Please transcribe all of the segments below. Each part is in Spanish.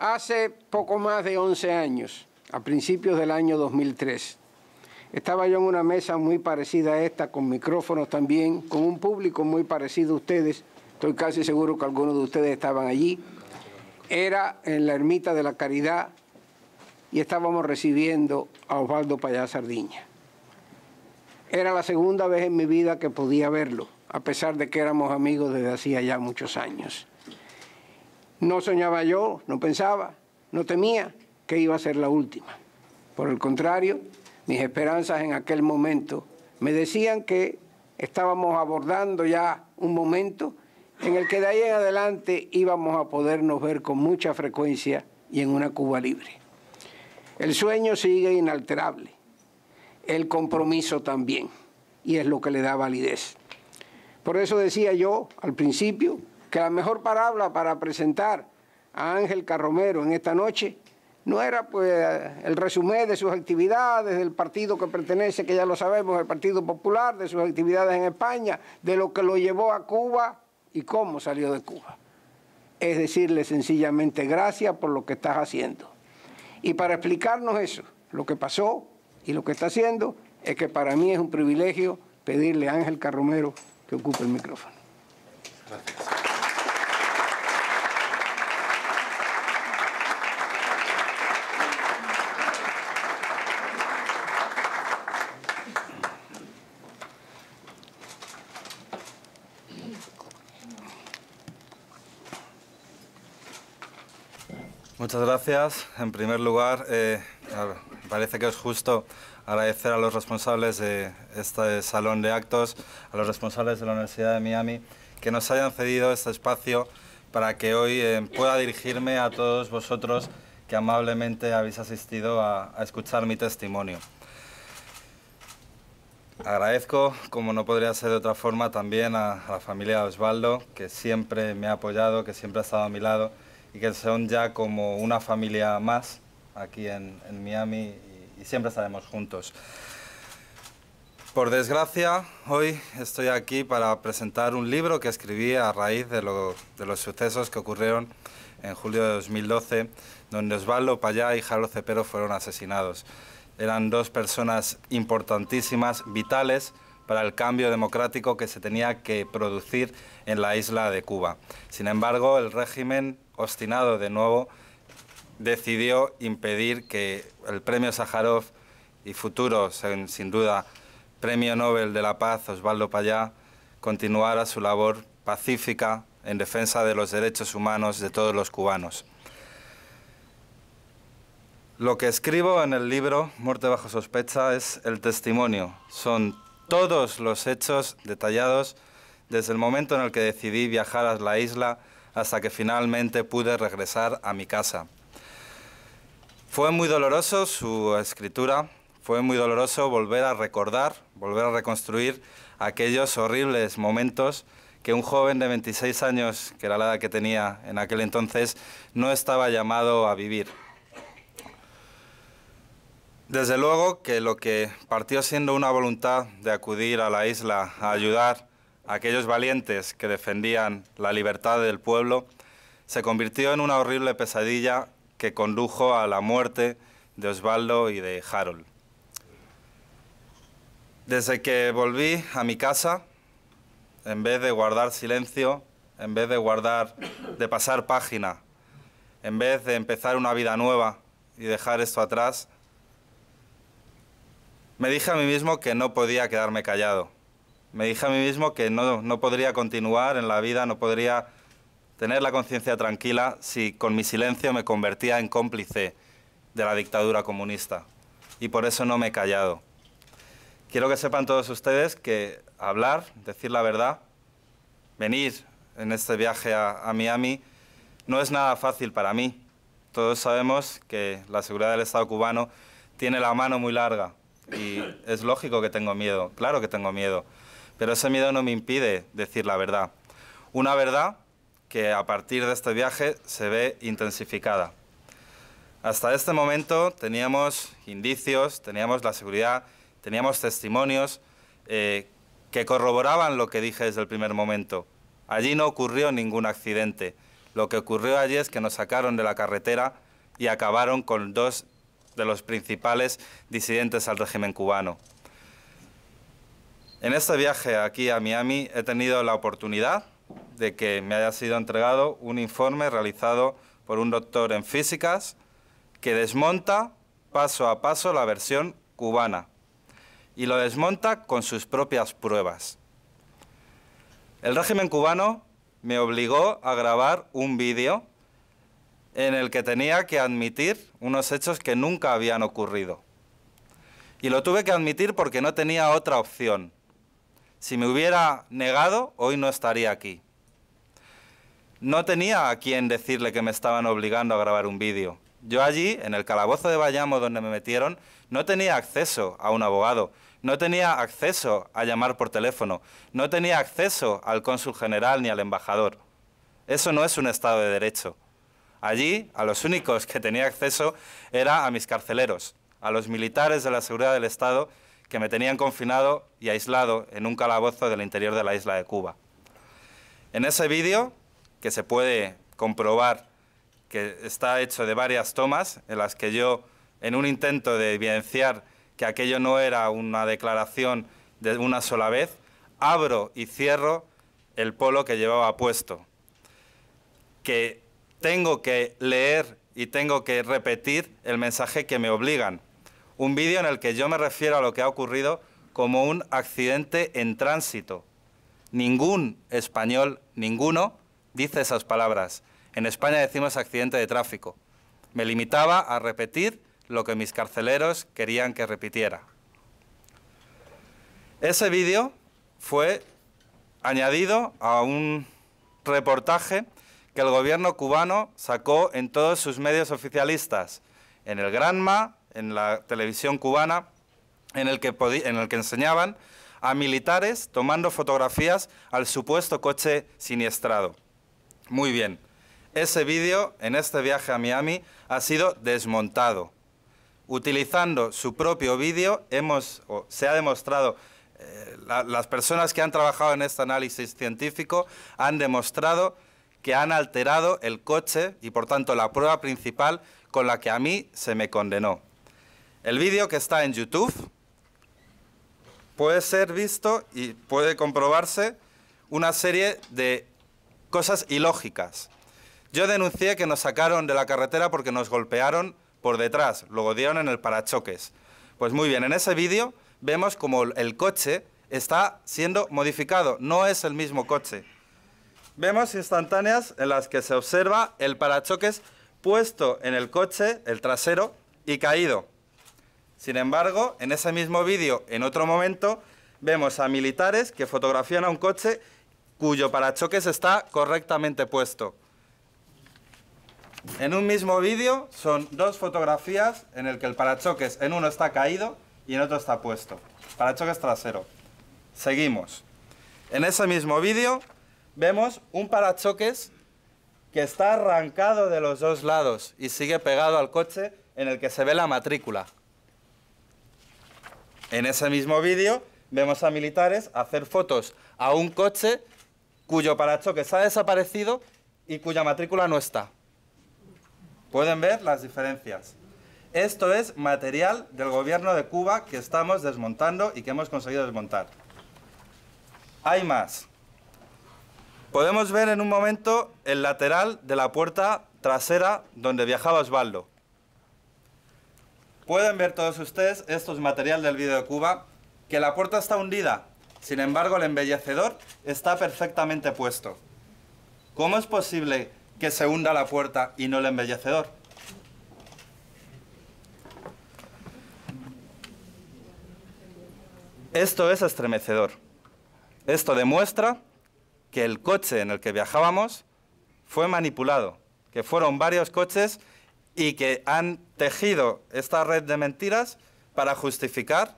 hace poco más de 11 años, a principios del año 2003. Estaba yo en una mesa muy parecida a esta, con micrófonos también, con un público muy parecido a ustedes. Estoy casi seguro que algunos de ustedes estaban allí. Era en la Ermita de la Caridad y estábamos recibiendo a Osvaldo Payá Sardiña. Era la segunda vez en mi vida que podía verlo, a pesar de que éramos amigos desde hacía ya muchos años. No soñaba yo, no pensaba, no temía que iba a ser la última. Por el contrario, mis esperanzas en aquel momento me decían que estábamos abordando ya un momento en el que de ahí en adelante íbamos a podernos ver con mucha frecuencia y en una Cuba libre. El sueño sigue inalterable, el compromiso también, y es lo que le da validez. Por eso decía yo al principio que la mejor palabra para presentar a Ángel Carromero en esta noche no era pues el resumen de sus actividades, del partido que pertenece, que ya lo sabemos, el Partido Popular, de sus actividades en España, de lo que lo llevó a Cuba y cómo salió de Cuba. Es decirle sencillamente gracias por lo que estás haciendo. Y para explicarnos eso, lo que pasó y lo que está haciendo, es que para mí es un privilegio pedirle a Ángel Carromero que ocupe el micrófono. Gracias. Muchas gracias. En primer lugar, eh, parece que es justo agradecer a los responsables de este salón de actos, a los responsables de la Universidad de Miami, que nos hayan cedido este espacio para que hoy eh, pueda dirigirme a todos vosotros que amablemente habéis asistido a, escuchar mi testimonio. Agradezco, como no podría ser de otra forma, también a, la familia Osvaldo, que siempre me ha apoyado, que siempre ha estado a mi lado y que son ya como una familia más aquí en, Miami y, siempre estaremos juntos. Por desgracia, hoy estoy aquí para presentar un libro que escribí a raíz de, de los sucesos que ocurrieron en julio de 2012, donde Osvaldo Payá y Jaro Cepero fueron asesinados. Eran dos personas importantísimas, vitales, para el cambio democrático que se tenía que producir en la isla de Cuba. Sin embargo, el régimen ...ostinado de nuevo, decidió impedir que el premio Sájarov y futuro, sin duda, premio Nobel de la Paz Osvaldo Payá, continuara su labor pacífica en defensa de los derechos humanos de todos los cubanos. Lo que escribo en el libro Muerte bajo sospecha es el testimonio. Son todos los hechos detallados desde el momento en el que decidí viajar a la isla hasta que finalmente pude regresar a mi casa. Fue muy doloroso su escritura, fue muy doloroso volver a recordar, volver a reconstruir aquellos horribles momentos que un joven de 26 años, que era la edad que tenía en aquel entonces, no estaba llamado a vivir. Desde luego que lo que partió siendo una voluntad de acudir a la isla a ayudar aquellos valientes que defendían la libertad del pueblo, se convirtió en una horrible pesadilla que condujo a la muerte de Osvaldo y de Harold. Desde que volví a mi casa, en vez de guardar silencio, en vez de guardar, de pasar página, en vez de empezar una vida nueva y dejar esto atrás, me dije a mí mismo que no podía quedarme callado, me dije a mí mismo que no, no podría continuar en la vida, no podría tener la conciencia tranquila si con mi silencio me convertía en cómplice de la dictadura comunista. Y por eso no me he callado. Quiero que sepan todos ustedes que hablar, decir la verdad, venir en este viaje a, a Miami no es nada fácil para mí. Todos sabemos que la seguridad del Estado cubano tiene la mano muy larga y es lógico que tengo miedo, claro que tengo miedo. Pero ese miedo no me impide decir la verdad. Una verdad que a partir de este viaje se ve intensificada. Hasta este momento teníamos indicios, teníamos la seguridad, teníamos testimonios eh, que corroboraban lo que dije desde el primer momento. Allí no ocurrió ningún accidente. Lo que ocurrió allí es que nos sacaron de la carretera y acabaron con dos de los principales disidentes al régimen cubano. En este viaje aquí a Miami he tenido la oportunidad de que me haya sido entregado un informe realizado por un doctor en físicas que desmonta paso a paso la versión cubana y lo desmonta con sus propias pruebas. El régimen cubano me obligó a grabar un vídeo en el que tenía que admitir unos hechos que nunca habían ocurrido. Y lo tuve que admitir porque no tenía otra opción. Si me hubiera negado, hoy no estaría aquí. No tenía a quien decirle que me estaban obligando a grabar un vídeo. Yo allí, en el calabozo de Bayamo donde me metieron, no tenía acceso a un abogado, no tenía acceso a llamar por teléfono, no tenía acceso al cónsul general ni al embajador. Eso no es un Estado de Derecho. Allí, a los únicos que tenía acceso era a mis carceleros, a los militares de la seguridad del Estado que me tenían confinado y aislado en un calabozo del interior de la isla de Cuba. En ese vídeo, que se puede comprobar que está hecho de varias tomas, en las que yo, en un intento de evidenciar que aquello no era una declaración de una sola vez, abro y cierro el polo que llevaba puesto, que tengo que leer y tengo que repetir el mensaje que me obligan, un vídeo en el que yo me refiero a lo que ha ocurrido como un accidente en tránsito. Ningún español, ninguno, dice esas palabras. En España decimos accidente de tráfico. Me limitaba a repetir lo que mis carceleros querían que repitiera. Ese vídeo fue añadido a un reportaje que el gobierno cubano sacó en todos sus medios oficialistas, en el Granma, en la televisión cubana en el que, enseñaban a militares tomando fotografías al supuesto coche siniestrado. Muy bien, ese vídeo en este viaje a Miami ha sido desmontado. Utilizando su propio vídeo, hemos, se ha demostrado, eh, las personas que han trabajado en este análisis científico han demostrado que han alterado el coche y por tanto la prueba principal con la que a mí se me condenó. El vídeo que está en YouTube puede ser visto y puede comprobarse una serie de cosas ilógicas. Yo denuncié que nos sacaron de la carretera porque nos golpearon por detrás, luego dieron en el parachoques. Pues muy bien, en ese vídeo vemos como el coche está siendo modificado, no es el mismo coche. Vemos instantáneas en las que se observa el parachoques puesto en el coche, el trasero, y caído. Sin embargo, en ese mismo vídeo, en otro momento, vemos a militares que fotografían a un coche cuyo parachoques está correctamente puesto. En un mismo vídeo son dos fotografías en el que el parachoques en uno está caído y en otro está puesto. Parachoques trasero. Seguimos. En ese mismo vídeo vemos un parachoques que está arrancado de los dos lados y sigue pegado al coche en el que se ve la matrícula. En ese mismo vídeo vemos a militares hacer fotos a un coche cuyo parachoques ha desaparecido y cuya matrícula no está. Pueden ver las diferencias. Esto es material del gobierno de Cuba que estamos desmontando y que hemos conseguido desmontar. Hay más. Podemos ver en un momento el lateral de la puerta trasera donde viajaba Osvaldo. Pueden ver todos ustedes, esto es material del video de Cuba, que la puerta está hundida, sin embargo el embellecedor está perfectamente puesto. ¿Cómo es posible que se hunda la puerta y no el embellecedor? Esto es estremecedor. Esto demuestra que el coche en el que viajábamos fue manipulado, que fueron varios coches y que han tejido esta red de mentiras para justificar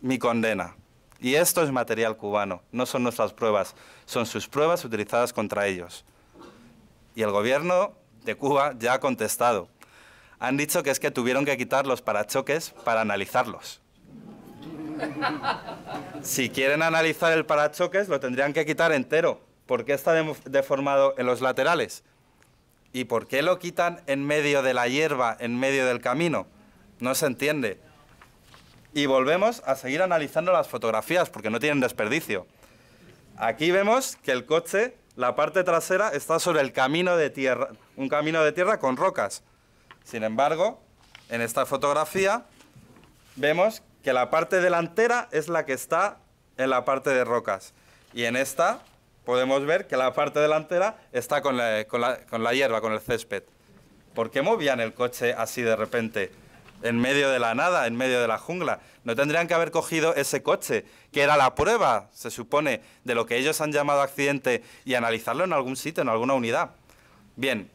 mi condena. Y esto es material cubano, no son nuestras pruebas, son sus pruebas utilizadas contra ellos. Y el gobierno de Cuba ya ha contestado. Han dicho que es que tuvieron que quitar los parachoques para analizarlos. Si quieren analizar el parachoques, lo tendrían que quitar entero, porque está deformado en los laterales. ¿Y por qué lo quitan en medio de la hierba, en medio del camino? No se entiende. Y volvemos a seguir analizando las fotografías porque no tienen desperdicio. Aquí vemos que el coche, la parte trasera, está sobre el camino de tierra, un camino de tierra con rocas. Sin embargo, en esta fotografía vemos que la parte delantera es la que está en la parte de rocas. Y en esta podemos ver que la parte delantera está con la, hierba, con el césped. ¿Por qué movían el coche así de repente? en medio de la nada, en medio de la jungla. No tendrían que haber cogido ese coche, que era la prueba, se supone, de lo que ellos han llamado accidente y analizarlo en algún sitio, en alguna unidad. Bien,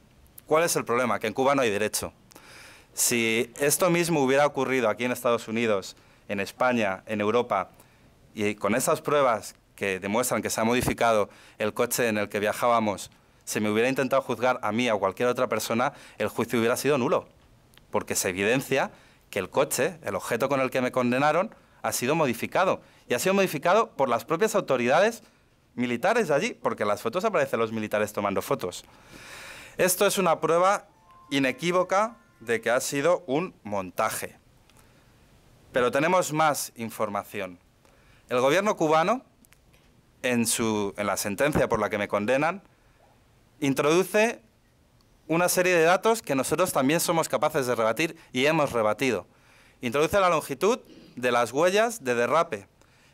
¿cuál es el problema? Que en Cuba no hay derecho. Si esto mismo hubiera ocurrido aquí en Estados Unidos, en España, en Europa, y con esas pruebas que demuestran que se ha modificado el coche en el que viajábamos, si me hubiera intentado juzgar a mí o a cualquier otra persona, el juicio hubiera sido nulo, porque se evidencia que el coche, el objeto con el que me condenaron, ha sido modificado. Y ha sido modificado por las propias autoridades militares de allí, porque en las fotos aparecen los militares tomando fotos. Esto es una prueba inequívoca de que ha sido un montaje. Pero tenemos más información. El gobierno cubano en, la sentencia por la que me condenan, introduce una serie de datos que nosotros también somos capaces de rebatir y hemos rebatido. Introduce la longitud de las huellas de derrape.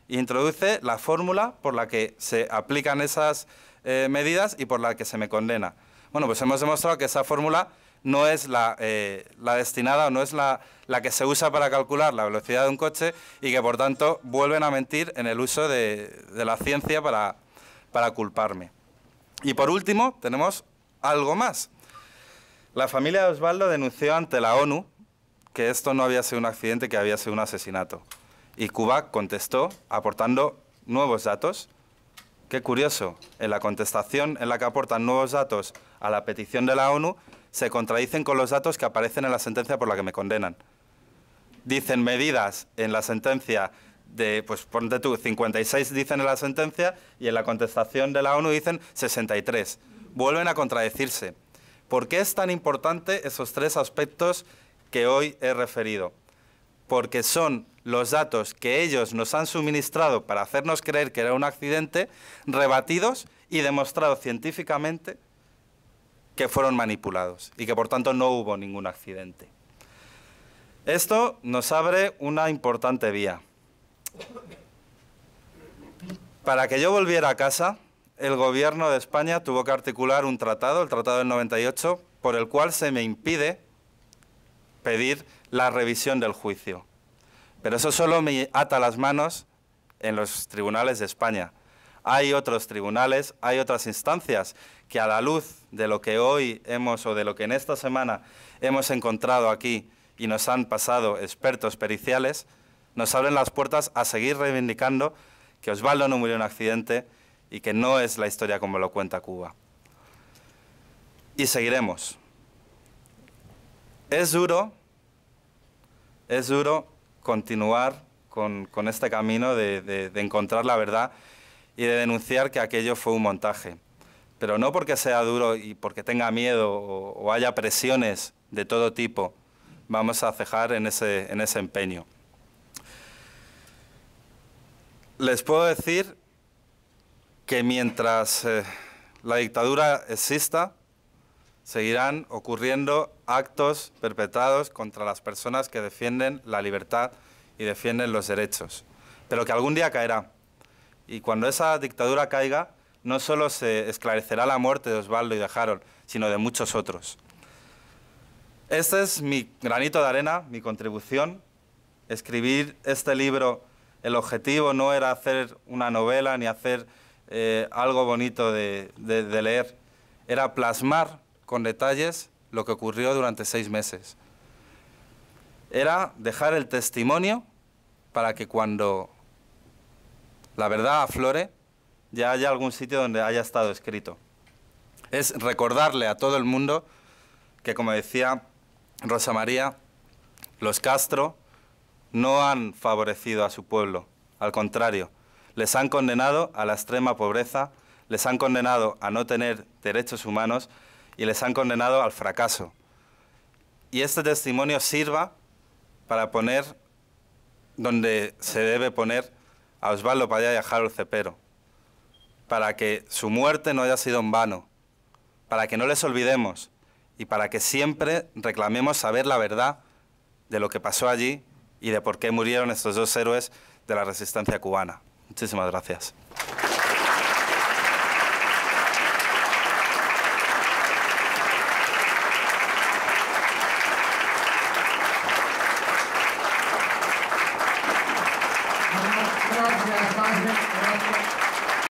Introduce la fórmula por la que se aplican esas eh, medidas y por la que se me condena. Bueno, pues hemos demostrado que esa fórmula no es eh, la, destinada o no es la, que se usa para calcular la velocidad de un coche y que por tanto vuelven a mentir en el uso de, la ciencia para, para culparme. Y por último, tenemos algo más. La familia de Osvaldo denunció ante la ONU que esto no había sido un accidente, que había sido un asesinato. Y Cuba contestó aportando nuevos datos. Qué curioso, en la contestación en la que aportan nuevos datos a la petición de la ONU, se contradicen con los datos que aparecen en la sentencia por la que me condenan. Dicen medidas en la sentencia de, pues ponte tú, 56 dicen en la sentencia y en la contestación de la ONU dicen 63. Vuelven a contradecirse. ¿Por qué es tan importante esos tres aspectos que hoy he referido? Porque son los datos que ellos nos han suministrado para hacernos creer que era un accidente, rebatidos y demostrados científicamente que fueron manipulados y que por tanto no hubo ningún accidente. Esto nos abre una importante vía. Para que yo volviera a casa, el gobierno de España tuvo que articular un tratado, el Tratado del 98, por el cual se me impide pedir la revisión del juicio. Pero eso solo me ata las manos en los tribunales de España. Hay otros tribunales, hay otras instancias que a la luz de lo que hoy hemos o de lo que en esta semana hemos encontrado aquí y nos han pasado expertos periciales, nos abren las puertas a seguir reivindicando que Osvaldo no murió en un accidente y que no es la historia como lo cuenta Cuba. Y seguiremos. Es duro, es duro continuar con, este camino de encontrar la verdad y de denunciar que aquello fue un montaje pero no porque sea duro y porque tenga miedo o, haya presiones de todo tipo, vamos a cejar en ese, empeño. Les puedo decir que mientras eh, la dictadura exista, seguirán ocurriendo actos perpetrados contra las personas que defienden la libertad y defienden los derechos, pero que algún día caerá. Y cuando esa dictadura caiga, no solo se esclarecerá la muerte de Osvaldo y de Harold, sino de muchos otros. Este es mi granito de arena, mi contribución. Escribir este libro, el objetivo no era hacer una novela ni hacer eh, algo bonito de leer, era plasmar con detalles lo que ocurrió durante seis meses. Era dejar el testimonio para que cuando la verdad aflore, ya haya algún sitio donde haya estado escrito. Es recordarle a todo el mundo que, como decía Rosa María, los Castro no han favorecido a su pueblo, al contrario, les han condenado a la extrema pobreza, les han condenado a no tener derechos humanos y les han condenado al fracaso. Y este testimonio sirva para poner donde se debe poner a Osvaldo Padilla y a Harold Cepero, para que su muerte no haya sido en vano, para que no les olvidemos y para que siempre reclamemos saber la verdad de lo que pasó allí y de por qué murieron estos dos héroes de la resistencia cubana. Muchísimas gracias.